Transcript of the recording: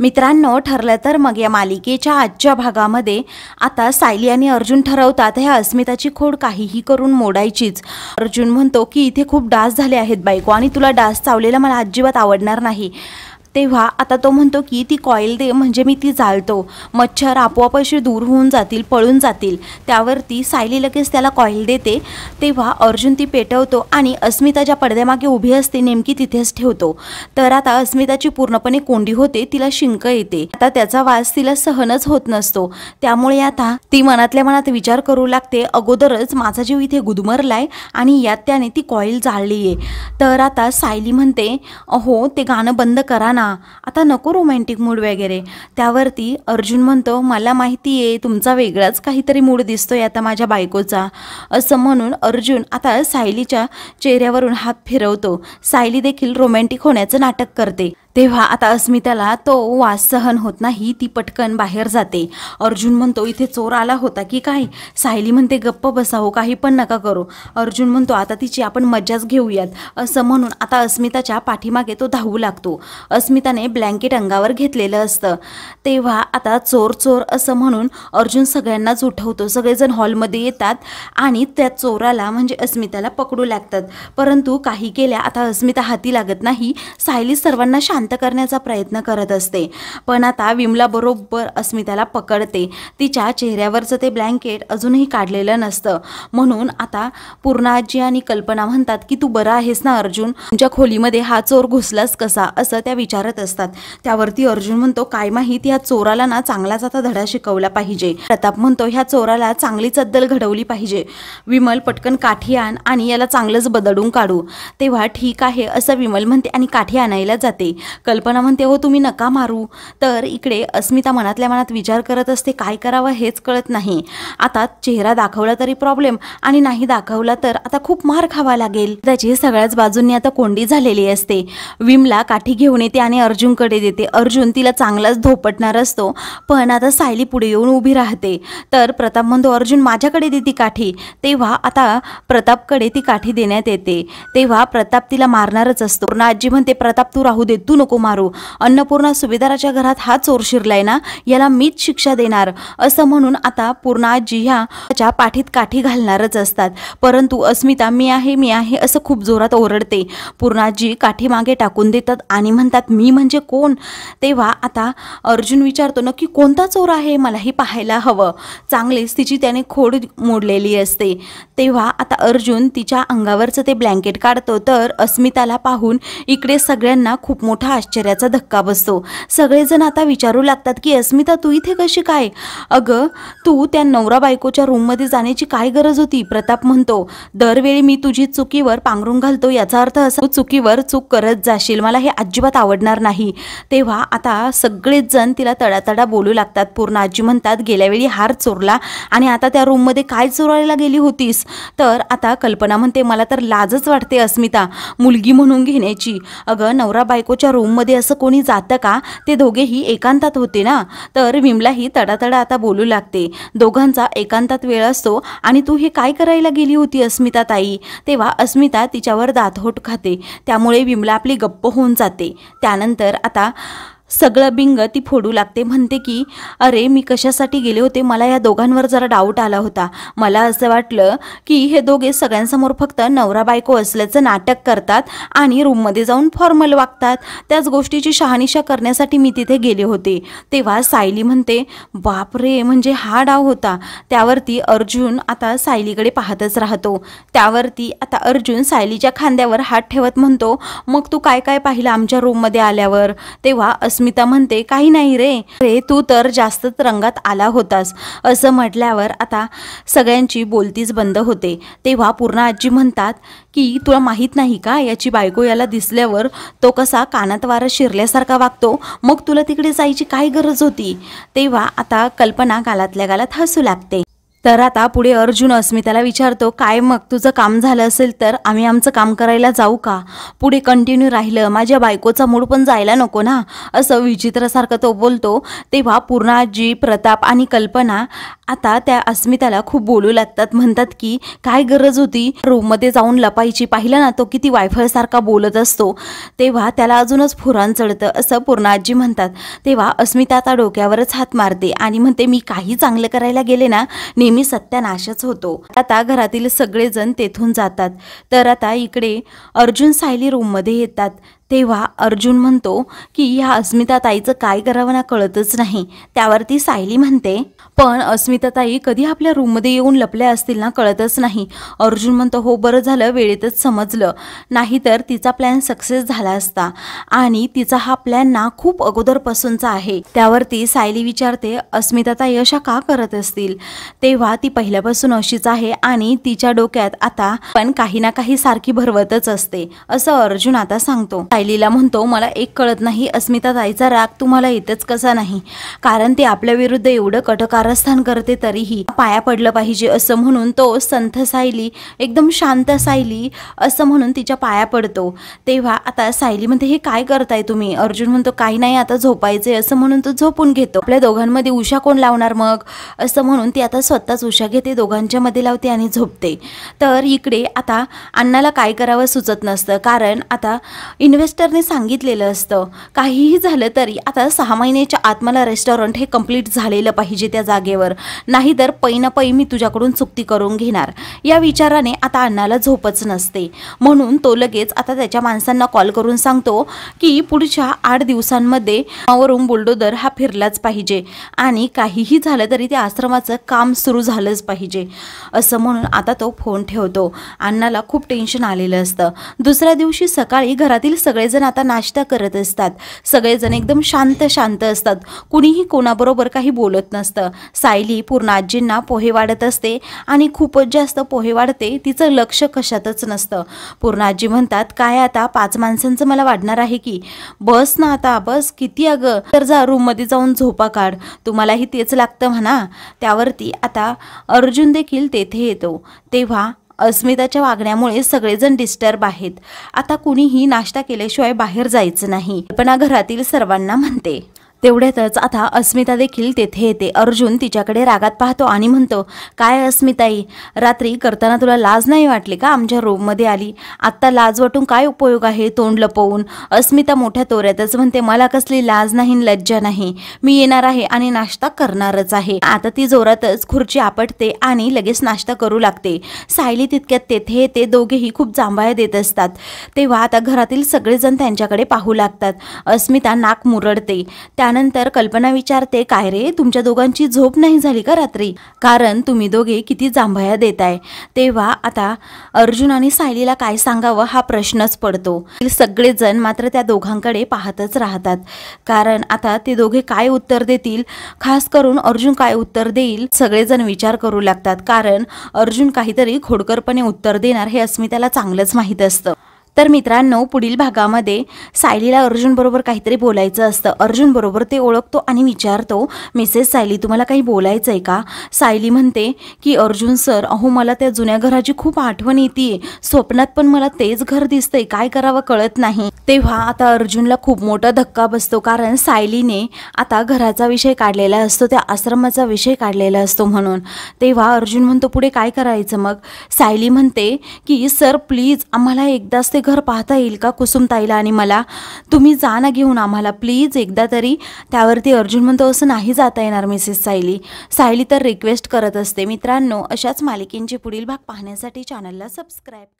मित्रांनो ठरलं तर मग या मालिकेच्या आजच्या भागामध्ये आता सायली आणि अर्जुन ठरवतात ह्या अस्मिताची खोड काहीही करून मोडायचीच अर्जुन म्हणतो की इथे खूप डास झाले आहेत बायको आणि तुला डास चावलेला मला अजिबात आवडणार नाही तेव्हा आता तो म्हणतो की ती कॉईल दे म्हणजे मी ती जाळतो मच्छर आपोआप अशी दूर होऊन जातील पळून जातील त्यावरती सायली लगेच त्याला कॉईल देते तेव्हा अर्जुन ती पेटवतो आणि अस्मिता ज्या पडद्यामागे उभी असते नेमकी तिथेच ठेवतो तर आता अस्मिताची पूर्णपणे कोंडी होते तिला शिंक येते आता त्याचा वास तिला सहनच होत नसतो त्यामुळे आता ती मनातल्या मनात विचार करू लागते अगोदरच माझा जीव इथे गुदमरलाय आणि यात त्याने ती कॉईल जाळली आहे तर आता सायली म्हणते अहो ते गाणं बंद करा ना आता नको रोमॅन्टिक मूड वगैरे त्यावरती अर्जुन म्हणतो मला माहिती आहे तुमचा वेगळाच काहीतरी मूड दिसतोय आता माझ्या बायकोचा असं म्हणून अर्जुन आता सायलीच्या चेहऱ्यावरून हात फिरवतो सायली देखील रोमॅन्टिक होण्याचं नाटक करते तेव्हा आता अस्मिताला तो वास सहन होत नाही ती पटकन बाहेर जाते अर्जुन म्हणतो इथे चोर आला होता की काय सायली म्हणते गप्प बसावं काही पण नका करू अर्जुन म्हणतो आता तिची आपण मज्जाच घेऊयात असं म्हणून आता अस्मिताच्या पाठीमागे तो धावू लागतो अस्मिताने ब्लँकेट अंगावर घेतलेलं असतं तेव्हा आता चोर चोर असं म्हणून अर्जुन सगळ्यांनाच उठवतो सगळेजण हॉलमध्ये येतात आणि त्या चोराला म्हणजे अस्मिताला पकडू लागतात परंतु काही केल्या आता अस्मिता हाती लागत नाही सायली सर्वांना शांत शांत करण्याचा प्रयत्न करत असते पण आता विमला बरोबर अस्मिताला पकडते तिच्या चेहऱ्यावरचं ते ब्लँकेट अजूनही काढलेलं नसतं म्हणून आता पूर्णाजी आणि कल्पना म्हणतात की तू बरा आहेस ना अर्जुन तुमच्या खोलीमध्ये हा चोर घुसलास कसा असं त्या विचारत असतात त्यावरती अर्जुन म्हणतो काय माहीत या चोराला ना चांगलाच आता धडा शिकवला पाहिजे प्रताप म्हणतो ह्या चोराला चांगली चद्दल घडवली पाहिजे विमल पटकन काठी आण आणि याला चांगलंच बदडून काढू तेव्हा ठीक आहे असं विमल म्हणते आणि काठी आणायला जाते कल्पना म्हणते हो तुम्ही नका मारू तर इकडे अस्मिता मनातल्या मनात विचार करत असते काय करावं हेच कळत नाही आता चेहरा दाखवला तरी प्रॉब्लेम आणि नाही दाखवला तर आता खूप मार खावा लागेल त्याची सगळ्याच बाजूंनी आता कोंडी झालेली असते विमला काठी घेऊन येते आणि अर्जुनकडे देते अर्जुन तिला चांगलाच धोपटणार असतो पण आता सायली पुढे येऊन उभी राहते तर प्रताप म्हणतो अर्जुन माझ्याकडे दे काठी तेव्हा आता प्रतापकडे ती काठी देण्यात येते तेव्हा प्रताप तिला मारणारच असतो पूर्ण आजी म्हणते प्रताप तू राहू दे तू नको मारू अन्नपूर्णा सुभेदाराच्या घरात हा चोर शिरलाय ना याला मीच शिक्षा देणार असं म्हणून आता पूर्णा आजी ह्याच्या पाठीत काठी घालणारच असतात परंतु अस्मिता मी आहे मी आहे असं खूप जोरात ओरडते पूर्णाजी काठी मागे टाकून देतात आणि म्हणतात मी म्हणजे कोण तेव्हा आता अर्जुन विचारतो ना की कोणता चोर आहे मलाही पाहायला हवं चांगलीच तिची त्याने खोड मोडलेली असते तेव्हा आता अर्जुन तिच्या अंगावरचं ते ब्लँकेट काढतो तर अस्मिताला पाहून इकडे सगळ्यांना खूप मोठा मोठा आश्चर्याचा धक्का बसतो सगळेजण आता विचारू लागतात की अस्मिता तू इथे कशी काय अगं तू त्या नवरा बायकोच्या रूममध्ये जाण्याची काय गरज होती प्रताप म्हणतो दरवेळी मी तुझी चुकीवर पांघरून घालतो याचा अर्थ असा चुकीवर चूक करत जाशील मला हे अजिबात आवडणार नाही तेव्हा आता सगळेच जण तिला तडातडा बोलू लागतात पूर्ण आजी म्हणतात गेल्यावेळी हार चोरला आणि आता त्या रूममध्ये काय चोरायला गेली होतीस तर आता कल्पना म्हणते मला तर लाजच वाटते अस्मिता मुलगी म्हणून घेण्याची अगं नवरा बायकोच्या रूममध्ये असं कोणी जातं का ते दोघेही एकांतात होते ना तर विमलाही तडातडा आता बोलू लागते दोघांचा एकांतात वेळ असतो आणि तू हे काय करायला गेली होती अस्मिता ताई तेव्हा अस्मिता तिच्यावर दातहोट खाते त्यामुळे विमला आपली गप्प होऊन जाते त्यानंतर आता सगळं बिंग ती फोडू लागते म्हणते की अरे मी कशासाठी गेले होते मला या दोघांवर जरा डाऊट आला होता मला असं वाटलं की हे दोघे सगळ्यांसमोर फक्त नवरा बायको असल्याचं नाटक करतात आणि रूममध्ये जाऊन फॉर्मल वागतात त्याच गोष्टीची शहानिशा करण्यासाठी मी तिथे गेले होते तेव्हा सायली म्हणते बाप रे म्हणजे हा डाव होता त्यावरती अर्जुन आता सायलीकडे पाहतच राहतो त्यावरती आता अर्जुन सायलीच्या खांद्यावर हात ठेवत म्हणतो मग तू काय काय पाहिलं आमच्या रूममध्ये आल्यावर तेव्हा अस्मिता म्हणते काही नाही रे रे तू तर जास्तच रंगात आला होतास असं म्हटल्यावर आता सगळ्यांची बोलतीच बंद होते तेव्हा पूर्ण आजी म्हणतात की तुला माहीत नाही का याची बायको याला दिसल्यावर तो कसा कानात वारा शिरल्यासारखा वागतो मग तुला तिकडे जायची काय गरज होती तेव्हा आता कल्पना गालातल्या गालात हसू लागते तर आता पुढे अर्जुन अस्मिताला विचारतो काय मग तुझं काम झालं असेल तर आम्ही आमचं काम करायला जाऊ का पुढे कंटिन्यू राहिलं माझ्या बायकोचा मूड पण जायला नको ना असं विचित्रसारखं तो बोलतो तेव्हा पूर्णाजी प्रताप आणि कल्पना आता त्या अस्मिताला खूप बोलू लागतात म्हणतात की काय गरज होती रूममध्ये जाऊन लपायची पाहिलं ना तो किती वायफळसारखा बोलत असतो तेव्हा त्याला अजूनच फुरान चढतं असं पूर्णाजी म्हणतात तेव्हा अस्मिता आता डोक्यावरच हात मारते आणि म्हणते मी काही चांगलं करायला गेले ना नेहमी नेहमी सत्यानाशच होतो आता घरातील सगळेजण तेथून जातात तर आता इकडे अर्जुन सायली रूममध्ये येतात तेव्हा अर्जुन म्हणतो की ह्या अस्मिताताईचं काय करावं ना कळतच नाही त्यावरती सायली म्हणते पण अस्मिताताई कधी आपल्या रूममध्ये येऊन लपल्या असतील ना कळतच नाही अर्जुन म्हणतो हो बरं झालं वेळेतच समजलं नाहीतर तिचा प्लॅन सक्सेस झाला असता आणि तिचा हा प्लॅन ना खूप अगोदरपासूनचा आहे त्यावरती सायली विचारते अस्मिताताई अशा का करत असतील तेव्हा ती पहिल्यापासून अशीच आहे आणि तिच्या डोक्यात आता पण काही ना काही सारखी भरवतच असते असं अर्जुन आता सांगतो सायलीला म्हणतो मला एक कळत नाही अस्मिता ताईचा राग तुम्हाला येतच कसा नाही कारण ते आपल्या विरुद्ध एवढं कटकारस्थान करते तरीही पाया पडलं पाहिजे असं म्हणून तो संथ सायली एकदम शांत सायली असं म्हणून तिच्या पाया पडतो तेव्हा आता सायली म्हणते हे काय करताय तुम्ही अर्जुन म्हणतो काही नाही आता झोपायचे असं म्हणून तो झोपून घेतो आपल्या दोघांमध्ये उषा कोण लावणार मग असं म्हणून ती आता स्वतःच उषा घेते दोघांच्या मध्ये लावते आणि झोपते तर इकडे आता अण्णाला काय करावं सुचत नसतं कारण आता इन्व्हेस्ट इन्व्हेस्टरने सांगितलेलं असतं काहीही झालं तरी आता सहा महिन्याच्या आत मला रेस्टॉरंट हे कंप्लीट झालेलं पाहिजे त्या जागेवर नाहीतर पै ना पै मी तुझ्याकडून चुकती करून घेणार या विचाराने आता अण्णाला झोपच नसते म्हणून तो लगेच आता त्याच्या माणसांना कॉल करून सांगतो की पुढच्या आठ दिवसांमध्ये वरून बुलडोदर हा फिरलाच पाहिजे आणि काहीही झालं तरी त्या आश्रमाचं काम सुरू झालंच पाहिजे असं म्हणून आता तो फोन ठेवतो अण्णाला खूप टेन्शन आलेलं असतं दुसऱ्या दिवशी सकाळी घरातील सगळे सगळेजण आता नाश्ता करत असतात सगळेजण एकदम शांत शांत असतात कुणीही कोणाबरोबर काही बोलत नसतं सायली पूर्ण आजींना पोहे वाढत असते आणि खूपच जास्त पोहे वाढते तिचं लक्ष कशातच नसतं पूर्ण आजी म्हणतात काय आता पाच माणसांचं मला वाढणार आहे की बस ना आता बस किती अगं तर जा रूममध्ये जाऊन झोपा काढ तुम्हालाही तेच लागतं म्हणा त्यावरती आता अर्जुन देखील तेथे येतो तेव्हा अस्मिताच्या वागण्यामुळे सगळेजण डिस्टर्ब आहेत आता कुणीही नाश्ता केल्याशिवाय बाहेर जायचं नाही कल्पना घरातील सर्वांना म्हणते तेवढ्यातच आता अस्मिता देखील तेथे येते अर्जुन तिच्याकडे रागात पाहतो आणि म्हणतो काय अस्मिताई रात्री करताना तुला लाज नाही वाटली का आमच्या रूममध्ये आली आत्ता लाज वाटून काय उपयोग आहे तोंड लपवून अस्मिता मोठ्या तोऱ्यातच म्हणते मला कसली लाज नाही लज्जा नाही मी येणार आहे आणि नाश्ता करणारच आहे आता ती जोरातच खुर्ची आपटते आणि लगेच नाश्ता करू लागते सायली तितक्यात तेथे येते दोघेही खूप जांभाळ देत असतात तेव्हा आता घरातील सगळेजण त्यांच्याकडे पाहू लागतात अस्मिता नाक मुरडते त्यानंतर कल्पना विचारते काय रे तुमच्या दोघांची झोप नाही झाली का रात्री कारण तुम्ही दोघे किती जांभया देताय तेव्हा आता अर्जुन आणि सायलीला काय सांगावं हा प्रश्नच पडतो सगळेजण मात्र त्या दोघांकडे पाहतच राहतात कारण आता ते दोघे काय उत्तर देतील खास करून अर्जुन काय उत्तर देईल सगळेजण विचार करू लागतात कारण अर्जुन काहीतरी खोडकरपणे उत्तर देणार हे अस्मिताला चांगलंच माहीत असतं तर मित्रांनो पुढील भागामध्ये सायलीला अर्जुनबरोबर काहीतरी बोलायचं असतं अर्जुनबरोबर ते ओळखतो आणि विचारतो मिसेस सायली तुम्हाला काही बोलायचं आहे का सायली म्हणते की अर्जुन सर अहो मला त्या जुन्या घराची खूप आठवण येते स्वप्नात पण मला तेच घर दिसतंय काय करावं कळत नाही तेव्हा आता अर्जुनला खूप मोठा धक्का बसतो कारण सायलीने आता घराचा विषय काढलेला असतो त्या आश्रमाचा विषय काढलेला असतो म्हणून तेव्हा अर्जुन म्हणतो पुढे काय करायचं मग सायली म्हणते की सर प्लीज आम्हाला एकदाच ते घर पाहता येईल का कुसुमताईला आणि मला तुम्ही जा ना घेऊन आम्हाला प्लीज एकदा तरी त्यावरती अर्जुन म्हणतो असं नाही जाता येणार मिसेस सायली सायली तर रिक्वेस्ट करत असते मित्रांनो अशाच मालिकेंची पुढील भाग पाहण्यासाठी चॅनलला सबस्क्राईब